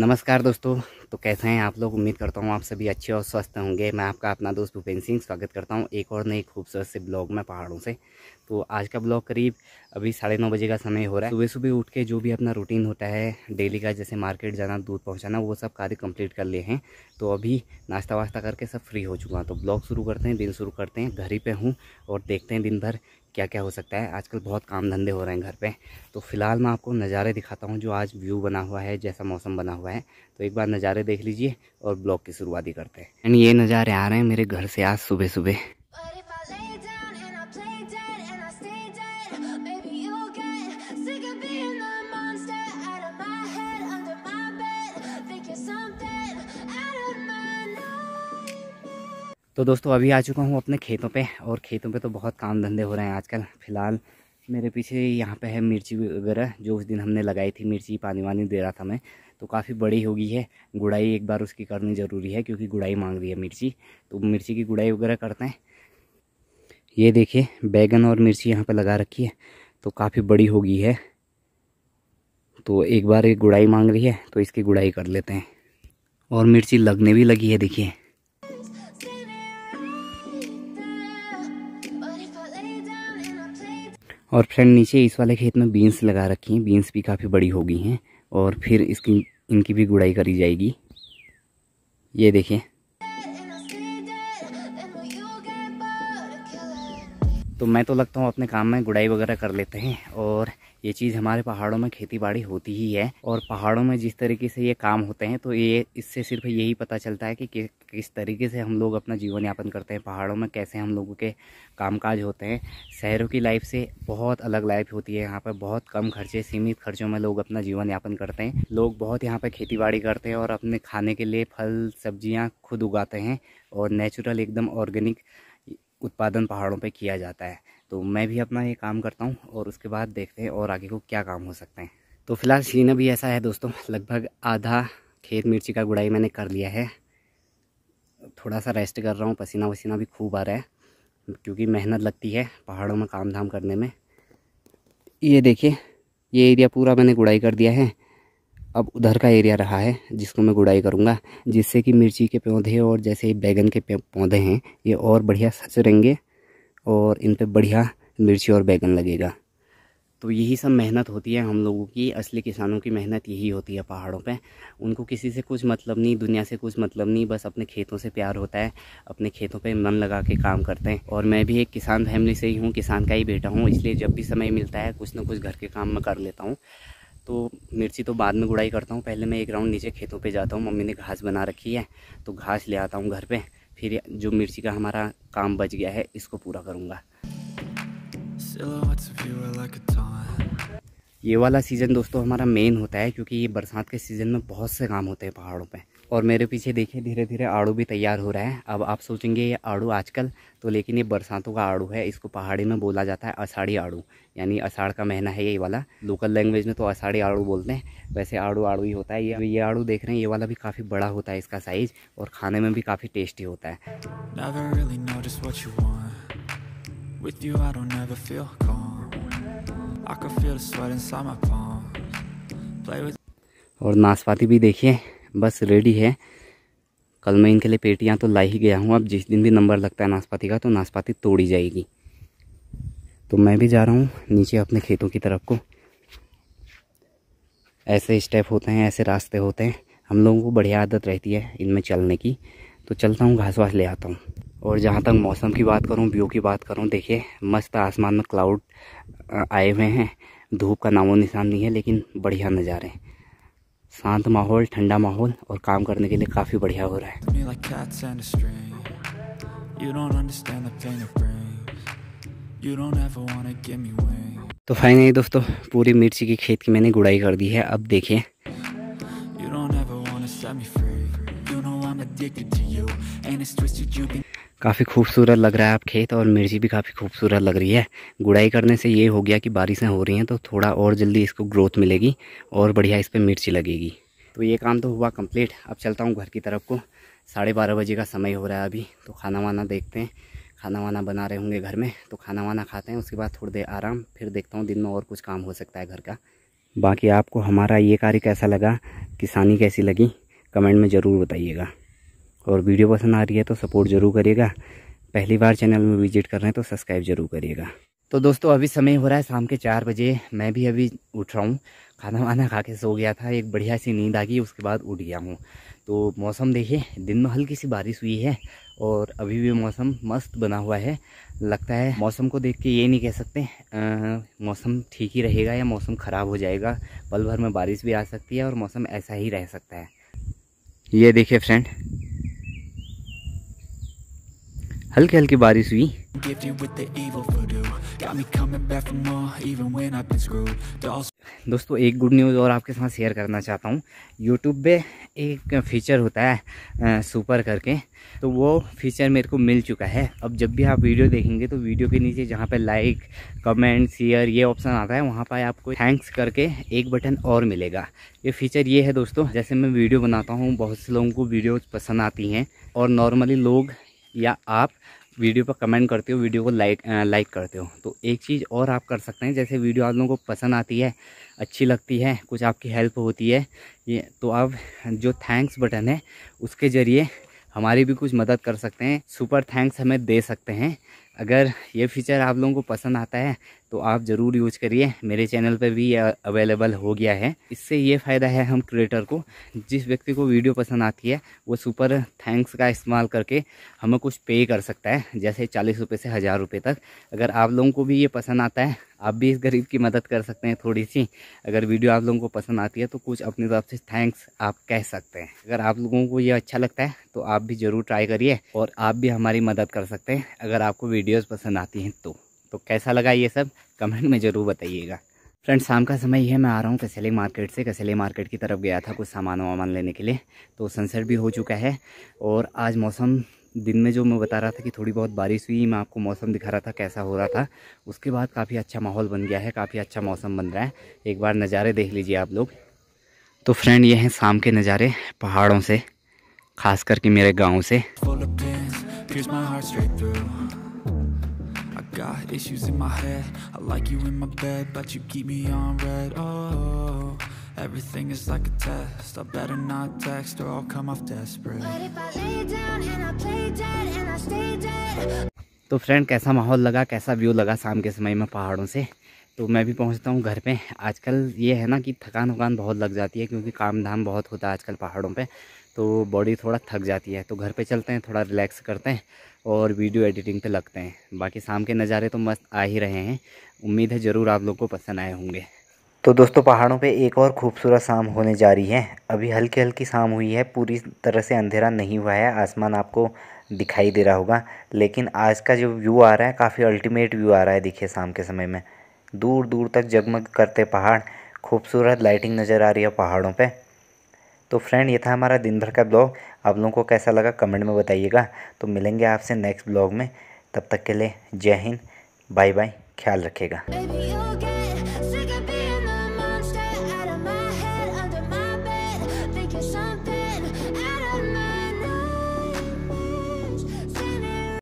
नमस्कार दोस्तों तो कैसे हैं आप लोग उम्मीद करता हूँ आप सभी अच्छे और स्वस्थ होंगे मैं आपका अपना दोस्त भूपेंद्र सिंह स्वागत करता हूँ एक और नई खूबसूरत से ब्लॉग में पहाड़ों से तो आज का ब्लॉग करीब अभी साढ़े नौ बजे का समय हो रहा है सुबह सुबह उठ के जो भी अपना रूटीन होता है डेली का जैसे मार्केट जाना दूध पहुँचाना वो सब कार्य कम्प्लीट कर लिए हैं तो अभी नाश्ता वास्ता करके सब फ्री हो चुका तो ब्लॉग शुरू करते हैं दिन शुरू करते हैं घर ही पर हूँ और देखते हैं दिन भर क्या क्या हो सकता है आजकल बहुत काम धंधे हो रहे हैं घर पे तो फ़िलहाल मैं आपको नज़ारे दिखाता हूँ जो आज व्यू बना हुआ है जैसा मौसम बना हुआ है तो एक बार नज़ारे देख लीजिए और ब्लॉग की शुरुआत ही करते हैं एंड ये नज़ारे आ रहे हैं मेरे घर से आज सुबह सुबह तो दोस्तों अभी आ चुका हूँ अपने खेतों पे और खेतों पे तो बहुत काम धंधे हो रहे हैं आजकल फ़िलहाल मेरे पीछे यहाँ पे है मिर्ची वगैरह जो उस दिन हमने लगाई थी मिर्ची पानी वानी दे रहा था मैं तो काफ़ी बड़ी हो गई है गुड़ाई एक बार उसकी करनी ज़रूरी है क्योंकि गुड़ाई मांग रही है मिर्ची तो मिर्ची की गुड़ाई वगैरह करते हैं ये देखिए बैगन और मिर्ची यहाँ पर लगा रखी है तो काफ़ी बड़ी हो गई है तो एक बार ये गुड़ाई मांग रही है तो इसकी गुड़ाई कर लेते हैं और मिर्ची लगने भी लगी है देखिए और फ्रेंड नीचे इस वाले खेत में बीन्स लगा रखी हैं बीन्स भी काफ़ी बड़ी हो गई हैं और फिर इसकी इनकी भी गुड़ाई करी जाएगी ये देखिए तो मैं तो लगता हूँ अपने काम में गुड़ाई वगैरह कर लेते हैं और ये चीज़ हमारे पहाड़ों में खेती बाड़ी होती ही है और पहाड़ों में जिस तरीके से ये काम होते हैं तो ये इससे सिर्फ यही पता चलता है कि, किस तरीके से हम लोग अपना जीवन यापन करते हैं पहाड़ों में कैसे हम लोगों के कामकाज होते हैं शहरों की लाइफ से बहुत अलग लाइफ होती है यहाँ पर बहुत कम खर्चे सीमित खर्चों में लोग अपना जीवन यापन करते हैं लोग बहुत यहाँ पर खेती बाड़ी करते हैं और अपने खाने के लिए फल सब्जियाँ खुद उगाते हैं और नेचुरल एकदम ऑर्गेनिक उत्पादन पहाड़ों पर किया जाता है तो मैं भी अपना ये काम करता हूँ और उसके बाद देखते हैं और आगे को क्या काम हो सकते हैं तो फिलहाल सीन अभी ऐसा है दोस्तों लगभग आधा खेत मिर्ची का गुड़ाई मैंने कर लिया है थोड़ा सा रेस्ट कर रहा हूँ पसीना वसीना भी खूब आ रहा है क्योंकि मेहनत लगती है पहाड़ों में काम धाम करने में ये देखिए ये एरिया पूरा मैंने गुड़ाई कर दिया है अब उधर का एरिया रहा है जिसको मैं गुड़ाई करूँगा जिससे कि मिर्ची के पौधे और जैसे बैगन के पौधे हैं ये और बढ़िया सच रहेंगे और इन पर बढ़िया मिर्ची और बैगन लगेगा तो यही सब मेहनत होती है हम लोगों की असली किसानों की मेहनत यही होती है पहाड़ों पे उनको किसी से कुछ मतलब नहीं दुनिया से कुछ मतलब नहीं बस अपने खेतों से प्यार होता है अपने खेतों पे मन लगा के काम करते हैं और मैं भी एक किसान फैमिली से ही हूँ किसान का ही बेटा हूँ इसलिए जब भी समय मिलता है कुछ ना कुछ घर के काम मैं कर लेता हूँ तो मिर्ची तो बाद में गुड़ाई करता हूँ पहले मैं एक राउंड नीचे खेतों पर जाता हूँ मम्मी ने घास बना रखी है तो घास ले आता हूँ घर पर फिर जो मिर्ची का हमारा काम बच गया है इसको पूरा करूँगा ये वाला सीज़न दोस्तों हमारा मेन होता है क्योंकि ये बरसात के सीज़न में बहुत से काम होते हैं पहाड़ों पे और मेरे पीछे देखिए धीरे धीरे आड़ू भी तैयार हो रहा है अब आप सोचेंगे ये आड़ू आजकल तो लेकिन ये बरसातों का आड़ू है इसको पहाड़ी में बोला जाता है अषाढ़ी आड़ू यानी अषाढ़ का महीना है यही वाला लोकल लैंग्वेज में तो अषाढ़ी आड़ू बोलते हैं वैसे आड़ू आड़ू ही होता है ये ये आड़ू देख रहे हैं ये वाला भी काफ़ी बड़ा होता है इसका साइज़ और खाने में भी काफ़ी टेस्टी होता है और नाशपाती भी देखिए बस रेडी है कल मैं इनके लिए पेटियाँ तो ला ही गया हूँ अब जिस दिन भी नंबर लगता है नाशपाती का तो नाशपाती तोड़ी जाएगी तो मैं भी जा रहा हूँ नीचे अपने खेतों की तरफ को ऐसे स्टेप होते हैं ऐसे रास्ते होते हैं हम लोगों को बढ़िया आदत रहती है इनमें चलने की तो चलता हूँ घास वास ले आता हूँ और जहाँ तक मौसम की बात करूँ व्यू की बात करूँ देखिए मस्त आसमान में क्लाउड आए हुए हैं धूप का नामो निशान नहीं है लेकिन बढ़िया नज़ारे शांत माहौल ठंडा माहौल और काम करने के लिए काफ़ी बढ़िया हो रहा है तो फाइनली दोस्तों पूरी मिर्ची की खेत की मैंने गुड़ाई कर दी है अब देखिए काफ़ी खूबसूरत लग रहा है आप खेत और मिर्ची भी काफ़ी खूबसूरत लग रही है गुड़ाई करने से ये हो गया कि बारिशें हो रही हैं तो थोड़ा और जल्दी इसको ग्रोथ मिलेगी और बढ़िया इस पर मिर्ची लगेगी तो ये काम तो हुआ कंप्लीट अब चलता हूँ घर की तरफ को साढ़े बारह बजे का समय हो रहा है अभी तो खाना वाना देखते हैं खाना वाना बना रहे होंगे घर में तो खाना वाना खाते हैं उसके बाद थोड़ी देर आराम फिर देखता हूँ दिन में और कुछ काम हो सकता है घर का बाकी आपको हमारा ये कार्य कैसा लगा किसानी कैसी लगी कमेंट में ज़रूर बताइएगा और वीडियो पसंद आ रही है तो सपोर्ट ज़रूर करिएगा पहली बार चैनल में विजिट कर रहे हैं तो सब्सक्राइब ज़रूर करिएगा तो दोस्तों अभी समय हो रहा है शाम के चार बजे मैं भी अभी उठ रहा हूँ खाना वाना खा के सो गया था एक बढ़िया सी नींद आ गई उसके बाद उठ गया हूँ तो मौसम देखिए दिन में हल्की सी बारिश हुई है और अभी भी मौसम मस्त बना हुआ है लगता है मौसम को देख के ये नहीं कह सकते आ, मौसम ठीक ही रहेगा या मौसम ख़राब हो जाएगा पल भर में बारिश भी आ सकती है और मौसम ऐसा ही रह सकता है ये देखिए फ्रेंड हल्की हल्की बारिश हुई दोस्तों एक गुड न्यूज़ और आपके साथ शेयर करना चाहता हूँ यूट्यूब पे एक फीचर होता है आ, सुपर करके तो वो फीचर मेरे को मिल चुका है अब जब भी आप वीडियो देखेंगे तो वीडियो के नीचे जहाँ पे लाइक कमेंट शेयर ये ऑप्शन आता है वहाँ पर आपको थैंक्स करके एक बटन और मिलेगा ये फीचर ये है दोस्तों जैसे मैं वीडियो बनाता हूँ बहुत से लोगों को वीडियोज़ पसंद आती हैं और नॉर्मली लोग या आप वीडियो पर कमेंट करते हो वीडियो को लाइक लाइक करते हो तो एक चीज़ और आप कर सकते हैं जैसे वीडियो आप लोगों को पसंद आती है अच्छी लगती है कुछ आपकी हेल्प होती है ये तो आप जो थैंक्स बटन है उसके ज़रिए हमारी भी कुछ मदद कर सकते हैं सुपर थैंक्स हमें दे सकते हैं अगर ये फीचर आप लोगों को पसंद आता है तो आप ज़रूर यूज करिए मेरे चैनल पर भी ये अवेलेबल हो गया है इससे ये फ़ायदा है हम क्रिएटर को जिस व्यक्ति को वीडियो पसंद आती है वो सुपर थैंक्स का इस्तेमाल करके हमें कुछ पे कर सकता है जैसे चालीस रुपये से हज़ार रुपये तक अगर आप लोगों को भी ये पसंद आता है आप भी इस गरीब की मदद कर सकते हैं थोड़ी सी अगर वीडियो आप लोगों को पसंद आती है तो कुछ अपनी तरफ से थैंक्स आप कह सकते हैं अगर आप लोगों को ये अच्छा लगता है तो आप भी ज़रूर ट्राई करिए और आप भी हमारी मदद कर सकते हैं अगर आपको वीडियोज़ पसंद आती हैं तो तो कैसा लगा ये सब कमेंट में ज़रूर बताइएगा फ्रेंड शाम का समय ही है मैं आ रहा हूँ कसैली मार्केट से कसैली मार्केट की तरफ गया था कुछ सामान वामान लेने के लिए तो सनसेट भी हो चुका है और आज मौसम दिन में जो मैं बता रहा था कि थोड़ी बहुत बारिश हुई मैं आपको मौसम दिखा रहा था कैसा हो रहा था उसके बाद काफ़ी अच्छा माहौल बन गया है काफ़ी अच्छा मौसम बन रहा है एक बार नज़ारे देख लीजिए आप लोग तो फ्रेंड ये हैं शाम के नज़ारे पहाड़ों से ख़ास करके मेरे गाँव से Got issues in my head I like you in my bed But you keep me on red. Oh, everything is like a test I better not text Or I'll come off desperate But if I lay down And I play dead And I stay dead तो friend कैसा माहौल लगा कैसा view लगा शाम के समय में पहाड़ों से तो मैं भी पहुंचता हूं घर पे आजकल ये है ना कि थकान वकान बहुत लग जाती है क्योंकि काम धाम बहुत होता है आजकल पहाड़ों पे तो बॉडी थोड़ा थक जाती है तो घर पे चलते हैं थोड़ा रिलैक्स करते हैं और वीडियो एडिटिंग पे लगते हैं बाकी शाम के नज़ारे तो मस्त आ ही रहे हैं उम्मीद है ज़रूर आप लोग को पसंद आए होंगे तो दोस्तों पहाड़ों पे एक और खूबसूरत शाम होने जा रही है अभी हल्की हल्की शाम हुई है पूरी तरह से अंधेरा नहीं हुआ है आसमान आपको दिखाई दे रहा होगा लेकिन आज का जो व्यू आ रहा है काफ़ी अल्टीमेट व्यू आ रहा है देखिए शाम के समय में दूर दूर तक जगमग करते पहाड़ खूबसूरत लाइटिंग नज़र आ रही है पहाड़ों पर तो फ्रेंड ये था हमारा दिन भर का ब्लॉग आप लोगों को कैसा लगा कमेंट में बताइएगा तो मिलेंगे आपसे नेक्स्ट ब्लॉग में तब तक के लिए जय हिंद बाय बाय ख्याल रखेगा